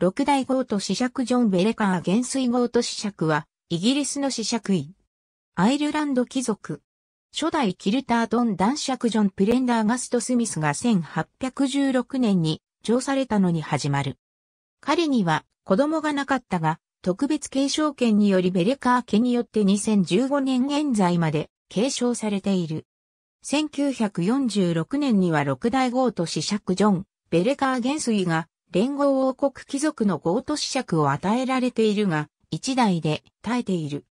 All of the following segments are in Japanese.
六大ゴート子爵ジョン・ベレカー元帥ゴート子爵は、イギリスの子爵院。アイルランド貴族。初代キルタートン男爵ジョン・プレンダーガスト・スミスが1816年に上されたのに始まる。彼には子供がなかったが、特別継承権によりベレカー家によって2015年現在まで継承されている。1946年には六大ゴート子爵ジョン、ベレカー元帥が連合王国貴族のゴート子爵を与えられているが、一代で耐えている。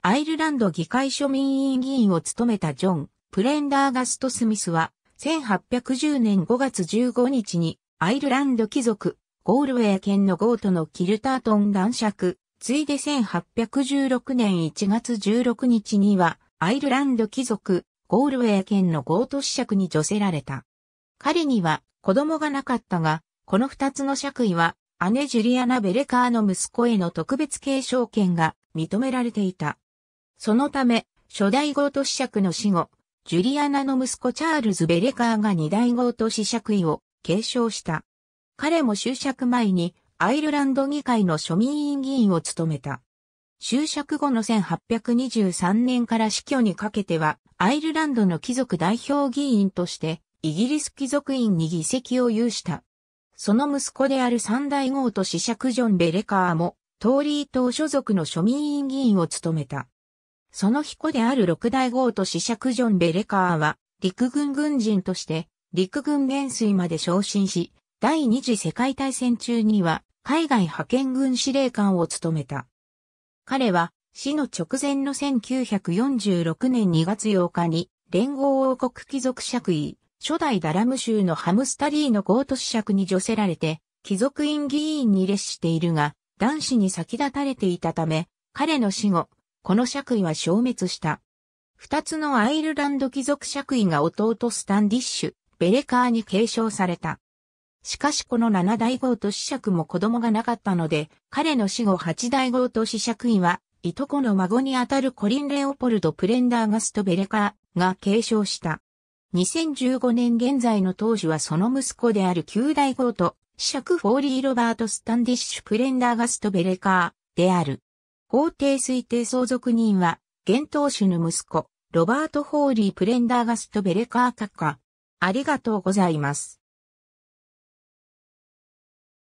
アイルランド議会庶民委員議員を務めたジョン・プレンダーガスト・スミスは、1810年5月15日にアイルランド貴族、ゴールウェア県のゴートのキルタートン男爵、ついで1816年1月16日には、アイルランド貴族、ゴールウェア県のゴート子爵に除せられた。彼には子供がなかったが、この二つの爵位は、姉ジュリアナ・ベレカーの息子への特別継承権が認められていた。そのため、初代ゴート子爵の死後、ジュリアナの息子チャールズ・ベレカーが二代ゴート子爵位を継承した。彼も就職前にアイルランド議会の庶民委員議員を務めた。就職後の1823年から死去にかけては、アイルランドの貴族代表議員として、イギリス貴族院に議席を有した。その息子である三大号と子爵ジョン・ベレカーも、トーリー党所属の庶民院議員を務めた。その彦である六大号と子爵ジョン・ベレカーは、陸軍軍人として、陸軍元帥まで昇進し、第二次世界大戦中には、海外派遣軍司令官を務めた。彼は、死の直前の1946年2月8日に、連合王国貴族爵位、初代ダラム州のハムスタリーのゴート市爵に助せられて、貴族院議員に列しているが、男子に先立たれていたため、彼の死後、この爵位は消滅した。二つのアイルランド貴族爵位が弟スタンディッシュ、ベレカーに継承された。しかしこの七代号と子爵も子供がなかったので、彼の死後八代号と子爵位は、いとこの孫にあたるコリン・レオポルド・プレンダーガスト・ベレカーが継承した。2015年現在の当時はその息子である九大号と、ク・フォーリー・ロバート・スタンディッシュ・プレンダーガスト・ベレカーである。法定推定相続人は、現当主の息子、ロバート・フォーリー・プレンダーガスト・ベレカー閣下。ありがとうございます。